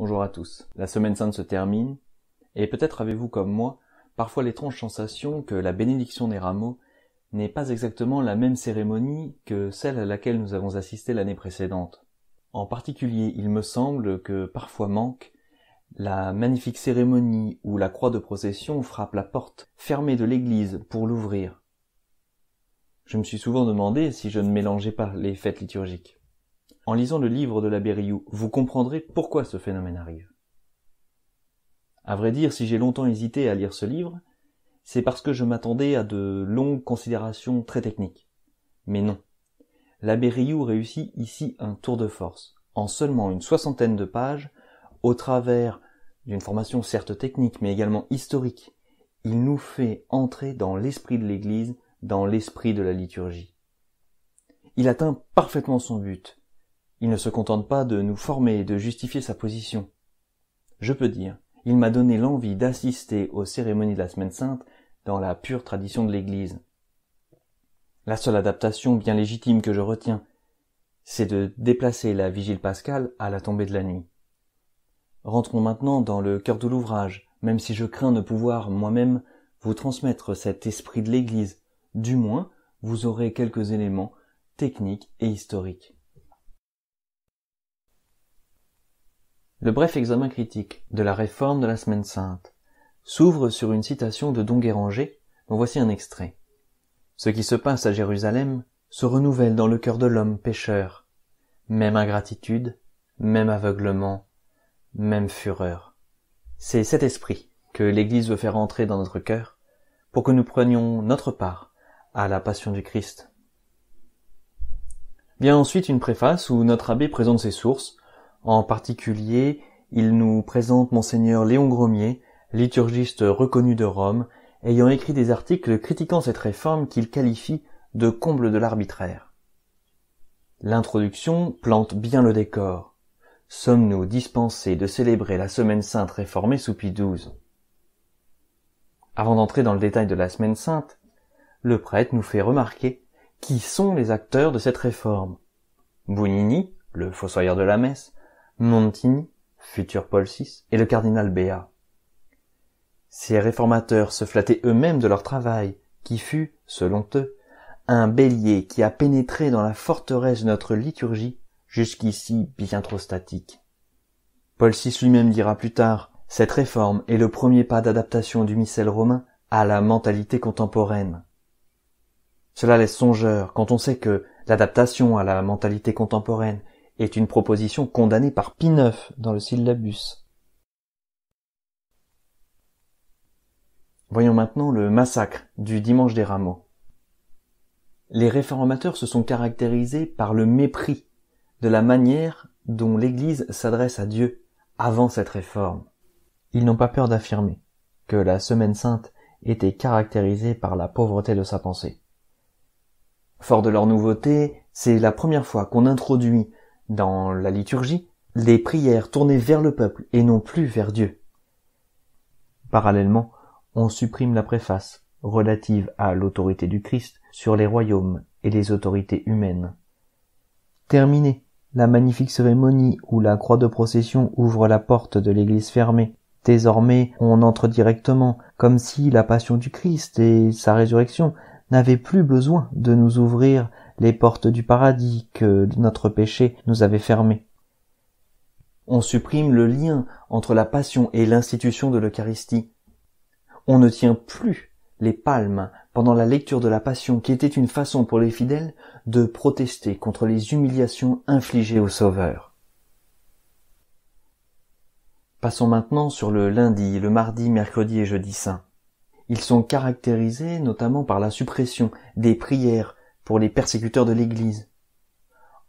Bonjour à tous. La semaine sainte se termine, et peut-être avez-vous comme moi parfois l'étrange sensation que la bénédiction des rameaux n'est pas exactement la même cérémonie que celle à laquelle nous avons assisté l'année précédente. En particulier, il me semble que parfois manque la magnifique cérémonie où la croix de procession frappe la porte fermée de l'église pour l'ouvrir. Je me suis souvent demandé si je ne mélangeais pas les fêtes liturgiques. En lisant le livre de l'abbé Rioux, vous comprendrez pourquoi ce phénomène arrive. À vrai dire, si j'ai longtemps hésité à lire ce livre, c'est parce que je m'attendais à de longues considérations très techniques. Mais non. L'abbé Rioux réussit ici un tour de force, en seulement une soixantaine de pages, au travers d'une formation certes technique mais également historique. Il nous fait entrer dans l'esprit de l'Église, dans l'esprit de la liturgie. Il atteint parfaitement son but, il ne se contente pas de nous former et de justifier sa position. Je peux dire, il m'a donné l'envie d'assister aux cérémonies de la semaine sainte dans la pure tradition de l'Église. La seule adaptation bien légitime que je retiens, c'est de déplacer la vigile pascale à la tombée de la nuit. Rentrons maintenant dans le cœur de l'ouvrage, même si je crains de pouvoir moi-même vous transmettre cet esprit de l'Église, du moins vous aurez quelques éléments techniques et historiques. Le bref examen critique de la réforme de la semaine sainte s'ouvre sur une citation de Don Guéranger, dont voici un extrait. Ce qui se passe à Jérusalem se renouvelle dans le cœur de l'homme pécheur. Même ingratitude, même aveuglement, même fureur. C'est cet esprit que l'Église veut faire entrer dans notre cœur pour que nous prenions notre part à la passion du Christ. Bien ensuite une préface où notre abbé présente ses sources, en particulier, il nous présente monseigneur Léon Gromier, liturgiste reconnu de Rome, ayant écrit des articles critiquant cette réforme qu'il qualifie de comble de l'arbitraire. L'introduction plante bien le décor. Sommes-nous dispensés de célébrer la semaine sainte réformée sous Pie XII Avant d'entrer dans le détail de la semaine sainte, le prêtre nous fait remarquer qui sont les acteurs de cette réforme. Bonini, le fossoyeur de la messe, Montini, futur Paul VI, et le cardinal Béat. Ces réformateurs se flattaient eux-mêmes de leur travail, qui fut, selon eux, un bélier qui a pénétré dans la forteresse de notre liturgie, jusqu'ici bien trop statique. Paul VI lui-même dira plus tard, cette réforme est le premier pas d'adaptation du missel romain à la mentalité contemporaine. Cela laisse songeur quand on sait que l'adaptation à la mentalité contemporaine est une proposition condamnée par Pie dans le syllabus. Voyons maintenant le massacre du dimanche des rameaux. Les réformateurs se sont caractérisés par le mépris de la manière dont l'Église s'adresse à Dieu avant cette réforme. Ils n'ont pas peur d'affirmer que la Semaine sainte était caractérisée par la pauvreté de sa pensée. Fort de leur nouveauté, c'est la première fois qu'on introduit dans la liturgie, les prières tournées vers le peuple et non plus vers Dieu. Parallèlement, on supprime la préface relative à l'autorité du Christ sur les royaumes et les autorités humaines. Terminée la magnifique cérémonie où la croix de procession ouvre la porte de l'église fermée. Désormais, on entre directement, comme si la passion du Christ et sa résurrection n'avaient plus besoin de nous ouvrir les portes du paradis que notre péché nous avait fermées. On supprime le lien entre la passion et l'institution de l'Eucharistie. On ne tient plus les palmes pendant la lecture de la passion qui était une façon pour les fidèles de protester contre les humiliations infligées au Sauveur. Passons maintenant sur le lundi, le mardi, mercredi et jeudi saint. Ils sont caractérisés notamment par la suppression des prières pour les persécuteurs de l'Église.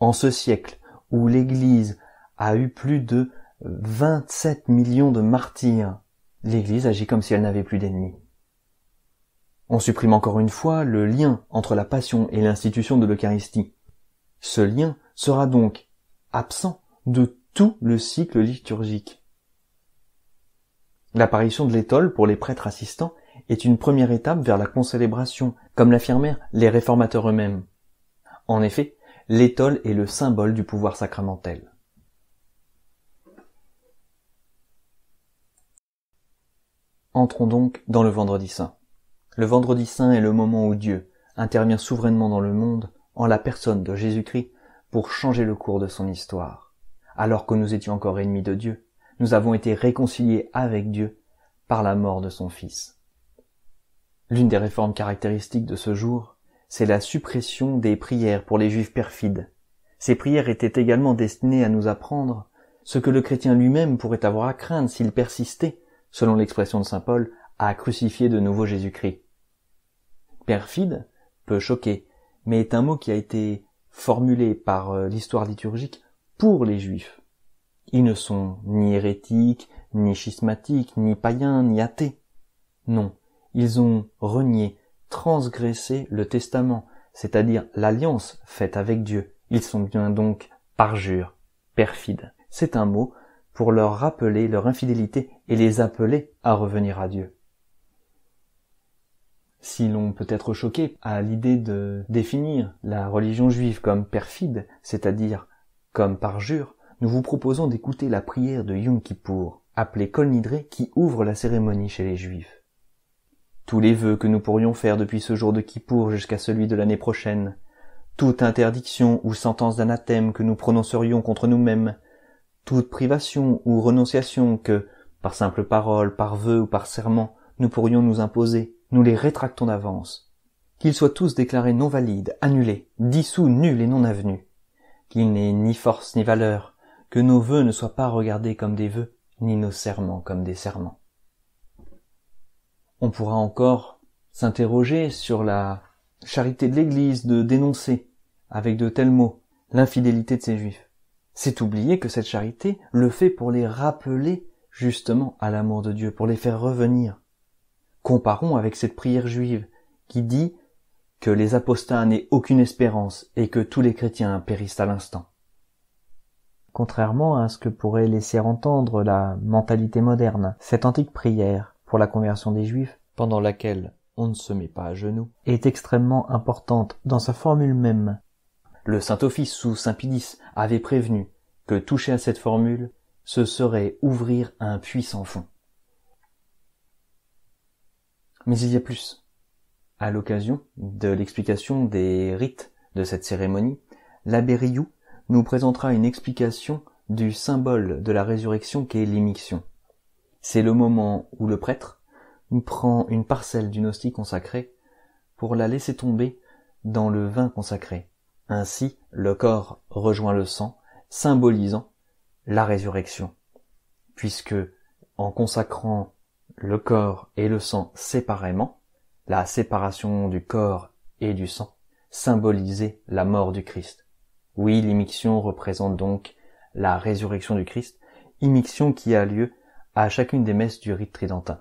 En ce siècle où l'Église a eu plus de 27 millions de martyrs, l'Église agit comme si elle n'avait plus d'ennemis. On supprime encore une fois le lien entre la passion et l'institution de l'Eucharistie. Ce lien sera donc absent de tout le cycle liturgique. L'apparition de l'étole pour les prêtres assistants est une première étape vers la concélébration, comme l'affirmèrent les réformateurs eux-mêmes. En effet, l'étole est le symbole du pouvoir sacramentel. Entrons donc dans le vendredi saint. Le vendredi saint est le moment où Dieu intervient souverainement dans le monde en la personne de Jésus-Christ pour changer le cours de son histoire. Alors que nous étions encore ennemis de Dieu, nous avons été réconciliés avec Dieu par la mort de son Fils. L'une des réformes caractéristiques de ce jour, c'est la suppression des prières pour les juifs perfides. Ces prières étaient également destinées à nous apprendre ce que le chrétien lui-même pourrait avoir à craindre s'il persistait, selon l'expression de saint Paul, à crucifier de nouveau Jésus-Christ. Perfide peut choquer, mais est un mot qui a été formulé par euh, l'histoire liturgique pour les juifs. Ils ne sont ni hérétiques, ni schismatiques, ni païens, ni athées. Non, ils ont renié, transgressé le testament, c'est-à-dire l'alliance faite avec Dieu. Ils sont bien donc parjures, perfides. C'est un mot pour leur rappeler leur infidélité et les appeler à revenir à Dieu. Si l'on peut être choqué à l'idée de définir la religion juive comme perfide, c'est-à-dire comme parjure, nous vous proposons d'écouter la prière de Yom Kippour, appelée Kol Nidre, qui ouvre la cérémonie chez les juifs tous les vœux que nous pourrions faire depuis ce jour de Kippour jusqu'à celui de l'année prochaine, toute interdiction ou sentence d'anathème que nous prononcerions contre nous-mêmes, toute privation ou renonciation que, par simple parole, par vœu ou par serment, nous pourrions nous imposer, nous les rétractons d'avance. Qu'ils soient tous déclarés non valides, annulés, dissous, nuls et non avenus. Qu'ils n'aient ni force ni valeur, que nos vœux ne soient pas regardés comme des vœux, ni nos serments comme des serments. On pourra encore s'interroger sur la charité de l'Église de dénoncer, avec de tels mots, l'infidélité de ces juifs. C'est oublier que cette charité le fait pour les rappeler justement à l'amour de Dieu, pour les faire revenir. Comparons avec cette prière juive qui dit que les apostats n'aient aucune espérance et que tous les chrétiens périssent à l'instant. Contrairement à ce que pourrait laisser entendre la mentalité moderne, cette antique prière pour la conversion des Juifs, pendant laquelle on ne se met pas à genoux, est extrêmement importante dans sa formule même. Le Saint-Office sous Saint Pidis avait prévenu que toucher à cette formule, ce serait ouvrir un puits sans fond. Mais il y a plus. À l'occasion de l'explication des rites de cette cérémonie, l'abbé Rioux nous présentera une explication du symbole de la résurrection qu'est l'émiction. C'est le moment où le prêtre prend une parcelle d'une hostie consacrée pour la laisser tomber dans le vin consacré. Ainsi, le corps rejoint le sang, symbolisant la résurrection. Puisque, en consacrant le corps et le sang séparément, la séparation du corps et du sang symbolisait la mort du Christ. Oui, l'immixion représente donc la résurrection du Christ, Immiction qui a lieu à chacune des messes du rite tridentin.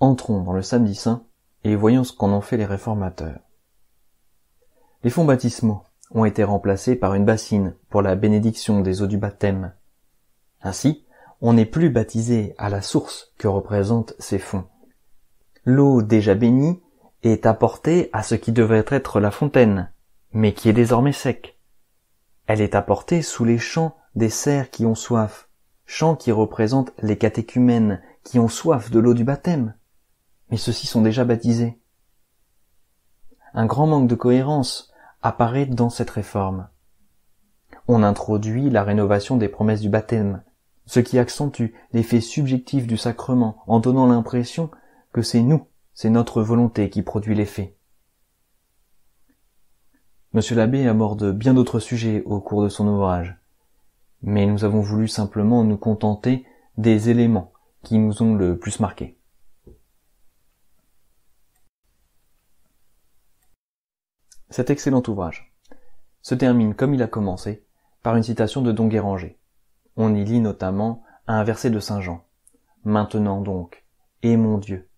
Entrons dans le samedi saint et voyons ce qu'en ont fait les réformateurs. Les fonds baptismaux ont été remplacés par une bassine pour la bénédiction des eaux du baptême. Ainsi, on n'est plus baptisé à la source que représentent ces fonds. L'eau déjà bénie est apportée à ce qui devrait être la fontaine, mais qui est désormais sec. Elle est apportée sous les champs des cerfs qui ont soif, chants qui représentent les catéchumènes qui ont soif de l'eau du baptême. Mais ceux-ci sont déjà baptisés. Un grand manque de cohérence apparaît dans cette réforme. On introduit la rénovation des promesses du baptême, ce qui accentue l'effet subjectif du sacrement en donnant l'impression que c'est nous, c'est notre volonté qui produit l'effet. Monsieur l'abbé aborde bien d'autres sujets au cours de son ouvrage mais nous avons voulu simplement nous contenter des éléments qui nous ont le plus marqués. Cet excellent ouvrage se termine comme il a commencé par une citation de Don Guéranger. On y lit notamment un verset de Saint Jean. Maintenant donc, aimons Dieu,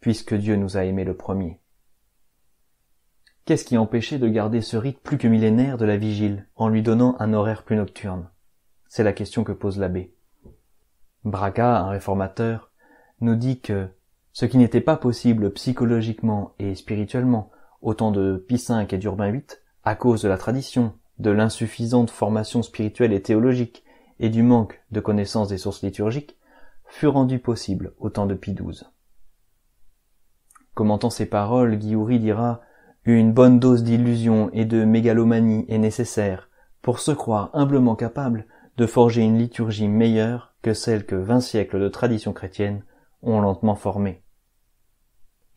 puisque Dieu nous a aimés le premier. Qu'est-ce qui empêchait de garder ce rite plus que millénaire de la vigile en lui donnant un horaire plus nocturne c'est la question que pose l'abbé. Braga, un réformateur, nous dit que ce qui n'était pas possible psychologiquement et spirituellement au temps de Pie V et d'Urbain VIII, à cause de la tradition, de l'insuffisante formation spirituelle et théologique, et du manque de connaissances des sources liturgiques, fut rendu possible au temps de Pie XII. Commentant ces paroles, Guillouri dira Une bonne dose d'illusion et de mégalomanie est nécessaire pour se croire humblement capable de forger une liturgie meilleure que celle que vingt siècles de tradition chrétienne ont lentement formée.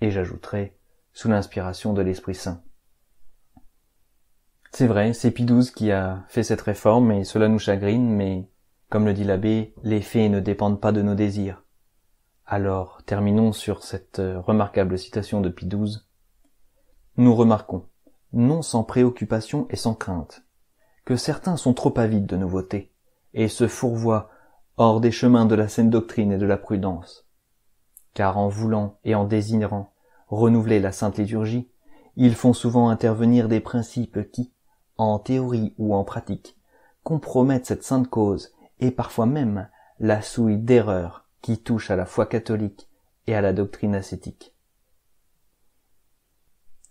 Et j'ajouterai, sous l'inspiration de l'Esprit Saint. C'est vrai, c'est Pie XII qui a fait cette réforme et cela nous chagrine, mais, comme le dit l'abbé, les faits ne dépendent pas de nos désirs. Alors, terminons sur cette euh, remarquable citation de Pie XII. Nous remarquons, non sans préoccupation et sans crainte, que certains sont trop avides de nouveautés, et se fourvoient hors des chemins de la saine doctrine et de la prudence. Car en voulant et en désirant renouveler la sainte liturgie, ils font souvent intervenir des principes qui, en théorie ou en pratique, compromettent cette sainte cause et parfois même la souillent d'erreurs qui touchent à la foi catholique et à la doctrine ascétique.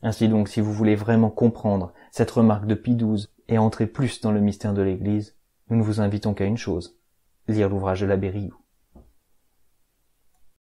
Ainsi donc, si vous voulez vraiment comprendre cette remarque de Pie XII et entrer plus dans le mystère de l'Église, nous ne vous invitons qu'à une chose, lire l'ouvrage de la Rioux.